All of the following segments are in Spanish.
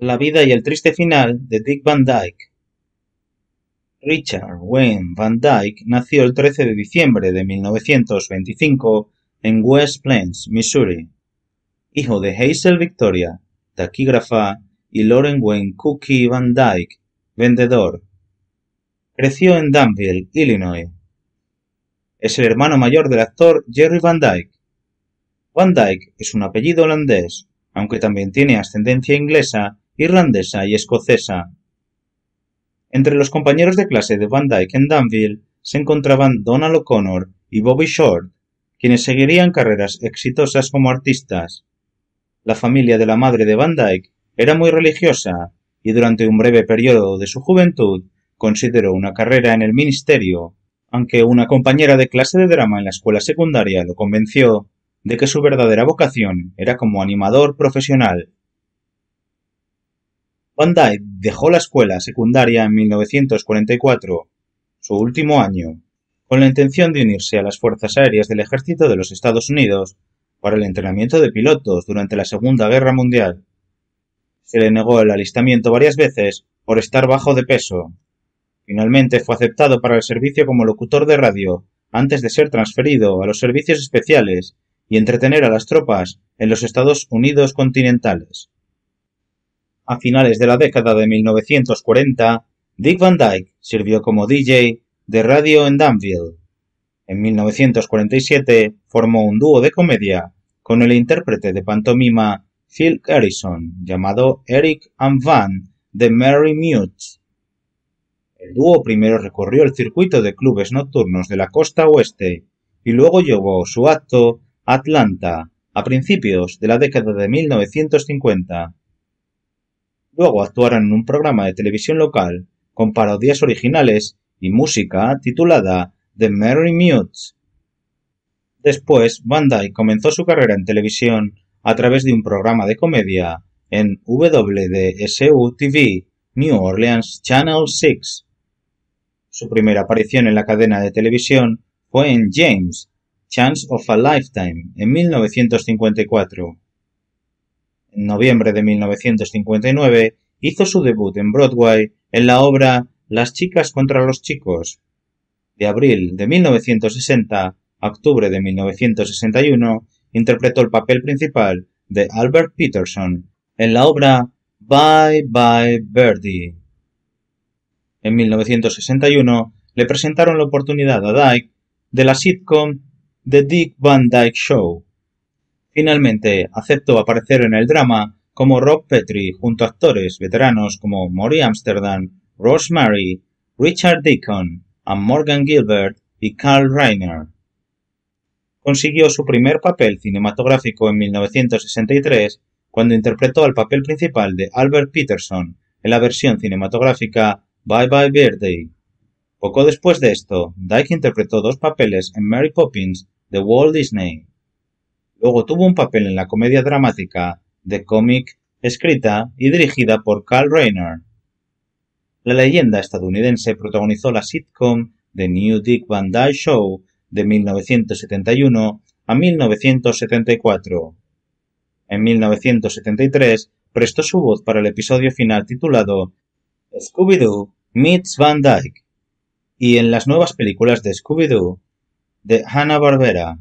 La vida y el triste final de Dick Van Dyke. Richard Wayne Van Dyke nació el 13 de diciembre de 1925 en West Plains, Missouri. Hijo de Hazel Victoria, taquígrafa, y Lauren Wayne Cookie Van Dyke, vendedor. Creció en Danville, Illinois. Es el hermano mayor del actor Jerry Van Dyke. Van Dyke es un apellido holandés, aunque también tiene ascendencia inglesa irlandesa y escocesa. Entre los compañeros de clase de Van Dyke en Danville se encontraban Donald O'Connor y Bobby Short, quienes seguirían carreras exitosas como artistas. La familia de la madre de Van Dyke era muy religiosa y durante un breve periodo de su juventud consideró una carrera en el ministerio, aunque una compañera de clase de drama en la escuela secundaria lo convenció de que su verdadera vocación era como animador profesional. Van Dyke dejó la escuela secundaria en 1944, su último año, con la intención de unirse a las Fuerzas Aéreas del Ejército de los Estados Unidos para el entrenamiento de pilotos durante la Segunda Guerra Mundial. Se le negó el alistamiento varias veces por estar bajo de peso. Finalmente fue aceptado para el servicio como locutor de radio antes de ser transferido a los servicios especiales y entretener a las tropas en los Estados Unidos continentales. A finales de la década de 1940, Dick Van Dyke sirvió como DJ de radio en Danville. En 1947 formó un dúo de comedia con el intérprete de pantomima Phil Harrison, llamado Eric and Van de Merry Mutes. El dúo primero recorrió el circuito de clubes nocturnos de la costa oeste y luego llevó su acto a Atlanta a principios de la década de 1950. Luego actuaron en un programa de televisión local con parodias originales y música titulada The Merry Mutes. Después, Van comenzó su carrera en televisión a través de un programa de comedia en WDSU-TV, New Orleans Channel 6. Su primera aparición en la cadena de televisión fue en James, Chance of a Lifetime, en 1954. En noviembre de 1959 hizo su debut en Broadway en la obra Las chicas contra los chicos. De abril de 1960 a octubre de 1961 interpretó el papel principal de Albert Peterson en la obra Bye Bye Birdie. En 1961 le presentaron la oportunidad a Dyke de la sitcom The Dick Van Dyke Show, Finalmente, aceptó aparecer en el drama como Rob Petrie junto a actores veteranos como Maury Amsterdam, Rosemary, Richard Deacon, and Morgan Gilbert y Carl Reiner. Consiguió su primer papel cinematográfico en 1963 cuando interpretó el papel principal de Albert Peterson en la versión cinematográfica Bye Bye Birthday. Poco después de esto, Dyke interpretó dos papeles en Mary Poppins de Walt Disney. Luego tuvo un papel en la comedia dramática The Comic, escrita y dirigida por Carl Reiner. La leyenda estadounidense protagonizó la sitcom The New Dick Van Dyke Show de 1971 a 1974. En 1973 prestó su voz para el episodio final titulado Scooby-Doo meets Van Dyke y en las nuevas películas de Scooby-Doo de Hanna-Barbera.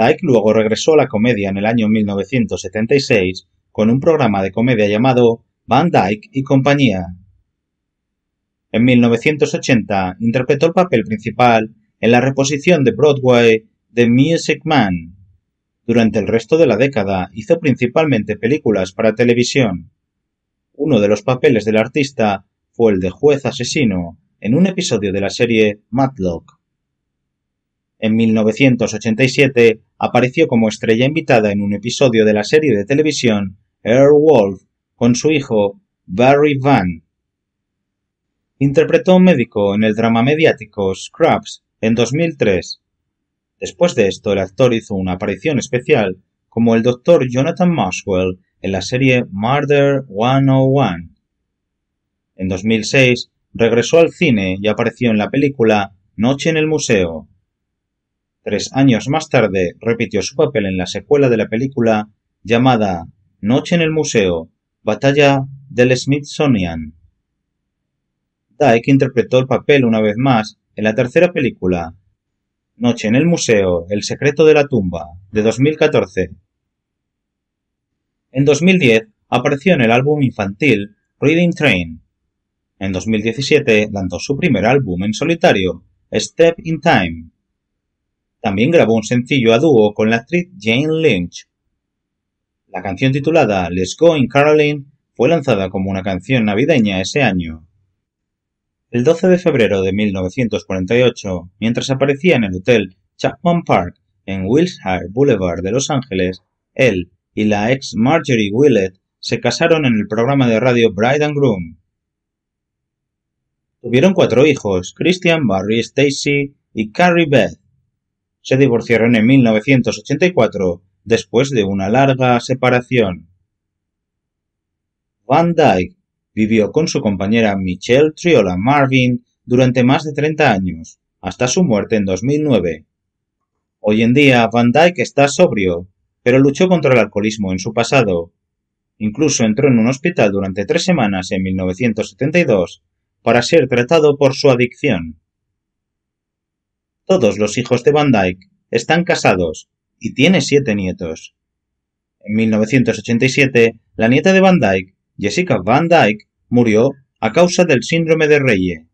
Dyke luego regresó a la comedia en el año 1976 con un programa de comedia llamado Van Dyke y compañía. En 1980 interpretó el papel principal en la reposición de Broadway The Music Man. Durante el resto de la década hizo principalmente películas para televisión. Uno de los papeles del artista fue el de juez asesino en un episodio de la serie Matlock. En 1987 apareció como estrella invitada en un episodio de la serie de televisión Airwolf con su hijo Barry Van. Interpretó un médico en el drama mediático Scrubs en 2003. Después de esto, el actor hizo una aparición especial como el doctor Jonathan Maxwell en la serie Murder 101. En 2006 regresó al cine y apareció en la película Noche en el Museo. Tres años más tarde repitió su papel en la secuela de la película llamada Noche en el Museo, Batalla del Smithsonian. Dyke interpretó el papel una vez más en la tercera película, Noche en el Museo, El Secreto de la Tumba, de 2014. En 2010 apareció en el álbum infantil Reading Train. En 2017 lanzó su primer álbum en solitario, Step in Time. También grabó un sencillo a dúo con la actriz Jane Lynch. La canción titulada Let's Go in Caroline fue lanzada como una canción navideña ese año. El 12 de febrero de 1948, mientras aparecía en el hotel Chapman Park en Wilshire Boulevard de Los Ángeles, él y la ex Marjorie Willett se casaron en el programa de radio Bride and Groom. Tuvieron cuatro hijos, Christian, Barry, Stacy y Carrie Beth se divorciaron en 1984 después de una larga separación. Van Dyke vivió con su compañera Michelle Triola Marvin durante más de 30 años, hasta su muerte en 2009. Hoy en día Van Dyke está sobrio, pero luchó contra el alcoholismo en su pasado. Incluso entró en un hospital durante tres semanas en 1972 para ser tratado por su adicción. Todos los hijos de Van Dyke están casados y tiene siete nietos. En 1987, la nieta de Van Dyke, Jessica Van Dyke, murió a causa del síndrome de Reye,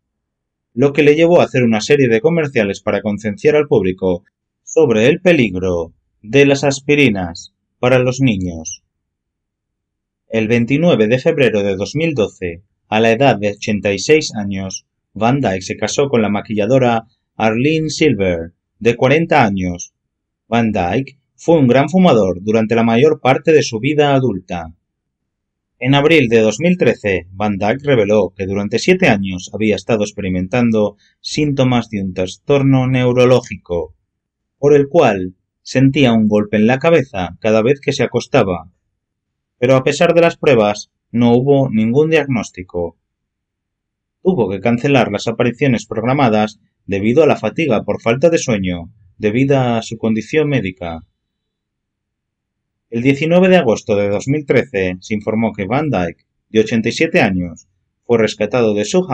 lo que le llevó a hacer una serie de comerciales para concienciar al público sobre el peligro de las aspirinas para los niños. El 29 de febrero de 2012, a la edad de 86 años, Van Dyke se casó con la maquilladora Arlene Silver, de 40 años. Van Dyke fue un gran fumador durante la mayor parte de su vida adulta. En abril de 2013, Van Dyke reveló que durante siete años había estado experimentando síntomas de un trastorno neurológico, por el cual sentía un golpe en la cabeza cada vez que se acostaba. Pero a pesar de las pruebas, no hubo ningún diagnóstico. Tuvo que cancelar las apariciones programadas debido a la fatiga por falta de sueño, debido a su condición médica. El 19 de agosto de 2013 se informó que Van Dyke, de 87 años, fue rescatado de su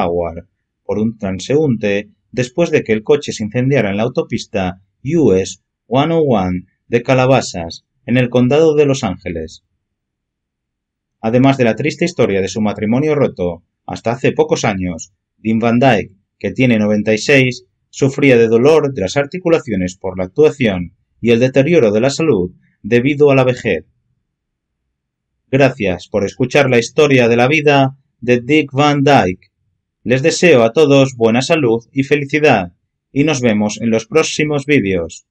por un transeúnte después de que el coche se incendiara en la autopista US 101 de Calabasas, en el condado de Los Ángeles. Además de la triste historia de su matrimonio roto, hasta hace pocos años, Dean Van Dyke que tiene 96, sufría de dolor de las articulaciones por la actuación y el deterioro de la salud debido a la vejez. Gracias por escuchar la historia de la vida de Dick Van Dyke. Les deseo a todos buena salud y felicidad, y nos vemos en los próximos vídeos.